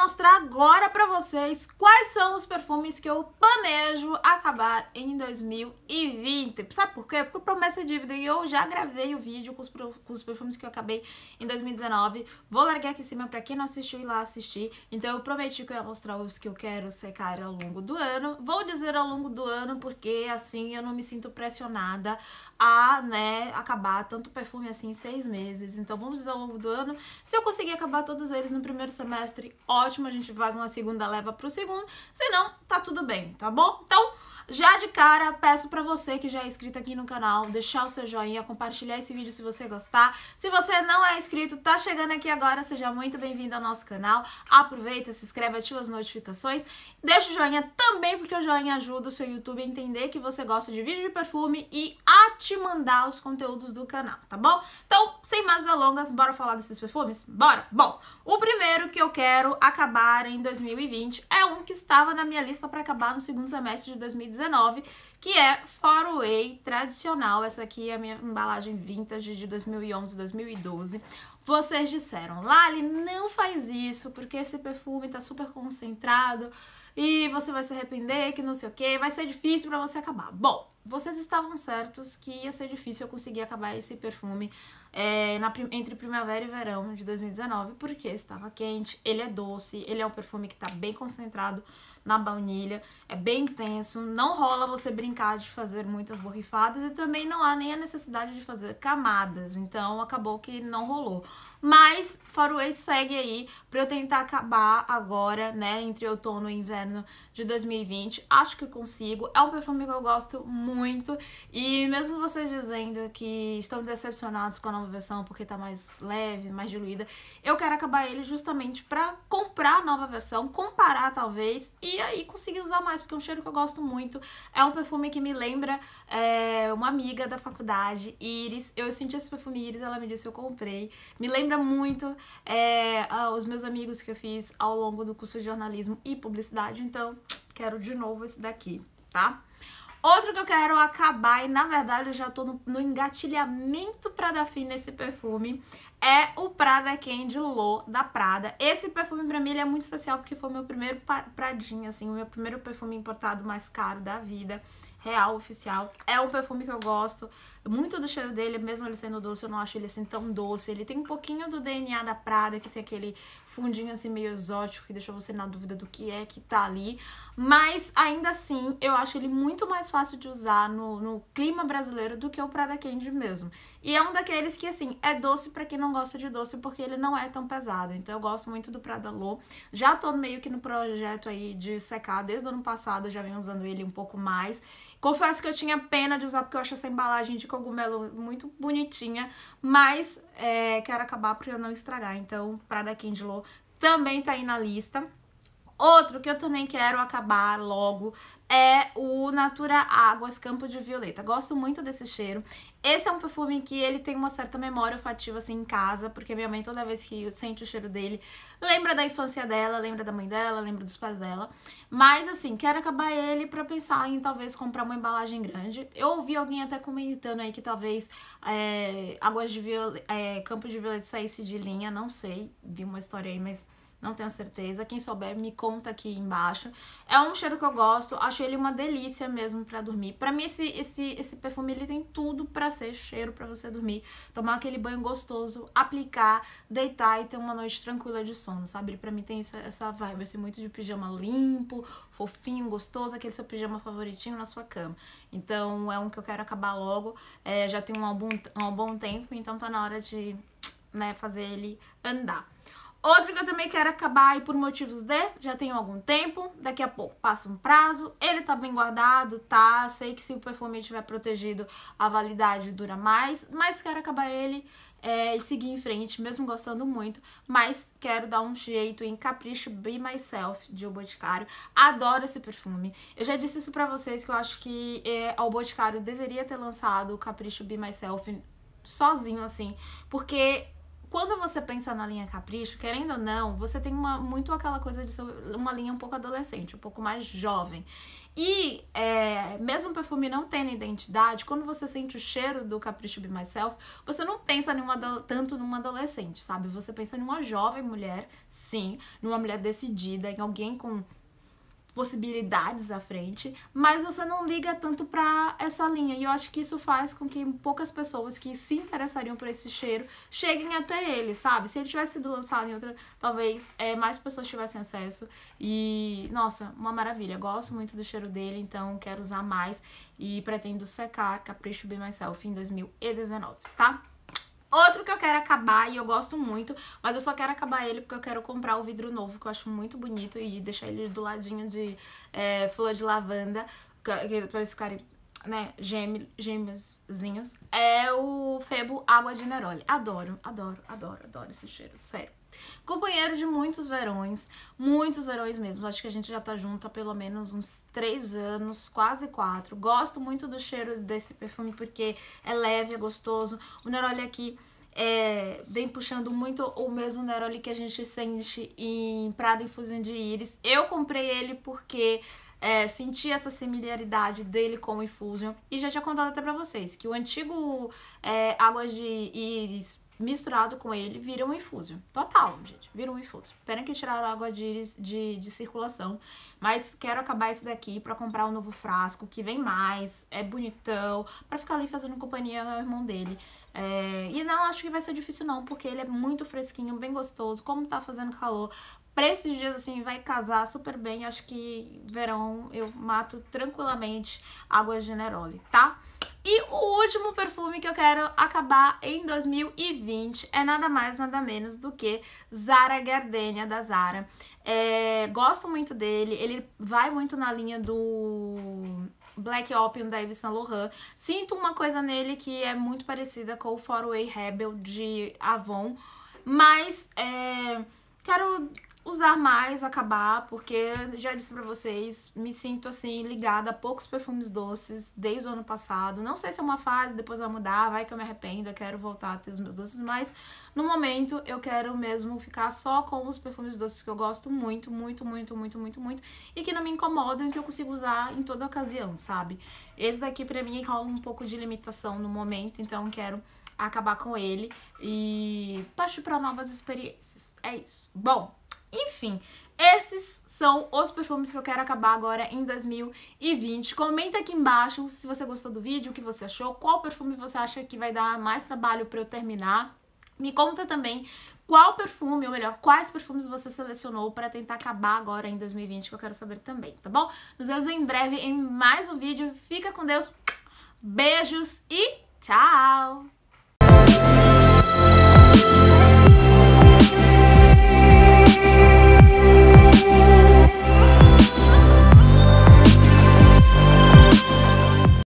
mostrar agora para vocês quais são os perfumes que eu planejo acabar em 2020. Sabe por quê? Porque promessa é dívida e eu já gravei o vídeo com os, com os perfumes que eu acabei em 2019. Vou largar aqui em cima para quem não assistiu ir lá assistir. Então eu prometi que eu ia mostrar os que eu quero secar ao longo do ano. Vou dizer ao longo do ano porque assim eu não me sinto pressionada a, né, acabar tanto perfume assim em seis meses. Então vamos dizer ao longo do ano. Se eu conseguir acabar todos eles no primeiro semestre, ótimo ótimo, a gente faz uma segunda leva pro segundo, senão tá tudo bem, tá bom? Então, já de cara, peço para você que já é inscrito aqui no canal, deixar o seu joinha, compartilhar esse vídeo se você gostar. Se você não é inscrito, tá chegando aqui agora, seja muito bem-vindo ao nosso canal. Aproveita, se inscreve, ativa as notificações. Deixa o joinha também, porque o joinha ajuda o seu YouTube a entender que você gosta de vídeo de perfume e a te mandar os conteúdos do canal, tá bom? Então, sem mais delongas, bora falar desses perfumes? Bora! Bom, o primeiro que eu quero, a acabar em 2020 é um que estava na minha lista para acabar no segundo semestre de 2019, que é Faraway tradicional. Essa aqui é a minha embalagem vintage de 2011, 2012. Vocês disseram, Lali, não faz isso, porque esse perfume tá super concentrado e você vai se arrepender, que não sei o que, vai ser difícil para você acabar. Bom, vocês estavam certos que ia ser difícil eu conseguir acabar esse perfume é, na, entre primavera e verão de 2019, porque estava quente, ele é doce, ele é um perfume que está bem concentrado na baunilha, é bem intenso, não rola você brincar de fazer muitas borrifadas e também não há nem a necessidade de fazer camadas, então acabou que não rolou. Mas Faraway segue aí para eu tentar acabar agora, né, entre outono e inverno de 2020. Acho que consigo. É um perfume que eu gosto muito e mesmo vocês dizendo que estão decepcionados com a nova versão porque tá mais leve, mais diluída, eu quero acabar ele justamente para comprar a nova versão, comparar talvez e e e consegui usar mais, porque é um cheiro que eu gosto muito. É um perfume que me lembra é, uma amiga da faculdade, Iris. Eu senti esse perfume Iris, ela me disse eu comprei. Me lembra muito é, os meus amigos que eu fiz ao longo do curso de jornalismo e publicidade, então quero de novo esse daqui, tá? Outro que eu quero acabar, e na verdade eu já tô no, no engatilhamento Prada Fim nesse perfume, é o Prada Candy Low da Prada. Esse perfume pra mim ele é muito especial porque foi o meu primeiro pradinho, assim, o meu primeiro perfume importado mais caro da vida real, oficial. É um perfume que eu gosto. Muito do cheiro dele, mesmo ele sendo doce, eu não acho ele assim tão doce. Ele tem um pouquinho do DNA da Prada, que tem aquele fundinho assim meio exótico, que deixa você na dúvida do que é que tá ali. Mas, ainda assim, eu acho ele muito mais fácil de usar no, no clima brasileiro do que o Prada Candy mesmo. E é um daqueles que, assim, é doce para quem não gosta de doce, porque ele não é tão pesado. Então, eu gosto muito do Prada Low. Já tô meio que no projeto aí de secar desde o ano passado, eu já venho usando ele um pouco mais. Confesso que eu tinha pena de usar porque eu acho essa embalagem de cogumelo muito bonitinha, mas é, quero acabar para eu não estragar. Então, Prada Kindle também tá aí na lista. Outro que eu também quero acabar logo é o Natura Águas Campo de Violeta. Gosto muito desse cheiro. Esse é um perfume que ele tem uma certa memória olfativa assim em casa, porque minha mãe toda vez que sente o cheiro dele, lembra da infância dela, lembra da mãe dela, lembra dos pais dela. Mas assim, quero acabar ele para pensar em talvez comprar uma embalagem grande. Eu ouvi alguém até comentando aí que talvez é, Águas de Violeta, é, Campo de Violeta saísse de linha, não sei, vi uma história aí, mas não tenho certeza. Quem souber, me conta aqui embaixo. É um cheiro que eu gosto, acho ele uma delícia mesmo para dormir. Para mim, esse, esse, esse perfume ele tem tudo para ser cheiro para você dormir, tomar aquele banho gostoso, aplicar, deitar e ter uma noite tranquila de sono, sabe? Ele pra mim tem essa, essa vibe, assim, muito de pijama limpo, fofinho, gostoso, aquele seu pijama favoritinho na sua cama. Então, é um que eu quero acabar logo. É, já tem um bom, um bom tempo, então tá na hora de né, fazer ele andar. Outro que eu também quero acabar aí por motivos de, já tenho algum tempo, daqui a pouco passa um prazo, ele tá bem guardado, tá? Sei que se o perfume estiver protegido, a validade dura mais, mas quero acabar ele é, e seguir em frente, mesmo gostando muito, mas quero dar um jeito em Capricho Be Myself de O Boticário. Adoro esse perfume. Eu já disse isso pra vocês que eu acho que é, o Boticário deveria ter lançado o Capricho Be Myself sozinho, assim, porque quando você pensa na linha capricho, querendo ou não, você tem uma, muito aquela coisa de ser uma linha um pouco adolescente, um pouco mais jovem. E é, mesmo o perfume não tendo identidade, quando você sente o cheiro do Capricho Be Myself, você não pensa numa, tanto numa adolescente, sabe? Você pensa numa jovem mulher, sim, numa mulher decidida, em alguém com possibilidades à frente, mas você não liga tanto para essa linha. E eu acho que isso faz com que poucas pessoas que se interessariam por esse cheiro cheguem até ele, sabe? Se ele tivesse sido lançado em outra, talvez é, mais pessoas tivessem acesso. E, nossa, uma maravilha. Gosto muito do cheiro dele, então quero usar mais e pretendo secar Capricho Be Myself em 2019, tá? Outro que eu quero acabar e eu gosto muito, mas eu só quero acabar ele porque eu quero comprar o vidro novo, que eu acho muito bonito, e deixar ele do ladinho de é, flor de lavanda, pra eles ficarem né, gême, é o Febo Água de Neroli. Adoro, adoro, adoro, adoro esse cheiro, sério. Companheiro de muitos verões, muitos verões mesmo. Acho que a gente já tá junto há pelo menos uns três anos, quase quatro. Gosto muito do cheiro desse perfume porque é leve, é gostoso. O Neroli aqui é, vem puxando muito o mesmo Neroli que a gente sente em Prada e Fusinho de Íris. Eu comprei ele porque é, essa similaridade dele com o Infusion. E já tinha contado até pra vocês que o antigo é, Águas de Íris misturado com ele, vira um infúsio. Total, gente, vira um infúsio. Pena que tiraram água de, de, de circulação, mas quero acabar esse daqui para comprar um novo frasco, que vem mais, é bonitão, para ficar ali fazendo companhia ao irmão dele. É, e não acho que vai ser difícil não, porque ele é muito fresquinho, bem gostoso, como tá fazendo calor, para esses dias, assim, vai casar super bem. Acho que verão eu mato tranquilamente água de Generoli, tá? E o último perfume que eu quero acabar em 2020 é nada mais, nada menos do que Zara Gardenia, da Zara. É, gosto muito dele, ele vai muito na linha do Black Opium da Yves Saint Laurent. Sinto uma coisa nele que é muito parecida com o Faraway Rebel de Avon, mas é, quero usar mais, acabar, porque já disse para vocês, me sinto assim ligada a poucos perfumes doces desde o ano passado. Não sei se é uma fase, depois vai mudar, vai que eu me arrependa, quero voltar a ter os meus doces, mas no momento eu quero mesmo ficar só com os perfumes doces que eu gosto muito, muito, muito, muito, muito, muito e que não me incomodam e que eu consigo usar em toda ocasião, sabe? Esse daqui para mim rola um pouco de limitação no momento, então quero acabar com ele e passo para novas experiências. É isso. Bom, enfim, esses são os perfumes que eu quero acabar agora em 2020. Comenta aqui embaixo se você gostou do vídeo, o que você achou, qual perfume você acha que vai dar mais trabalho para eu terminar. Me conta também qual perfume, ou melhor, quais perfumes você selecionou para tentar acabar agora em 2020, que eu quero saber também, tá bom? Nos vemos em breve em mais um vídeo. Fica com Deus, beijos e tchau!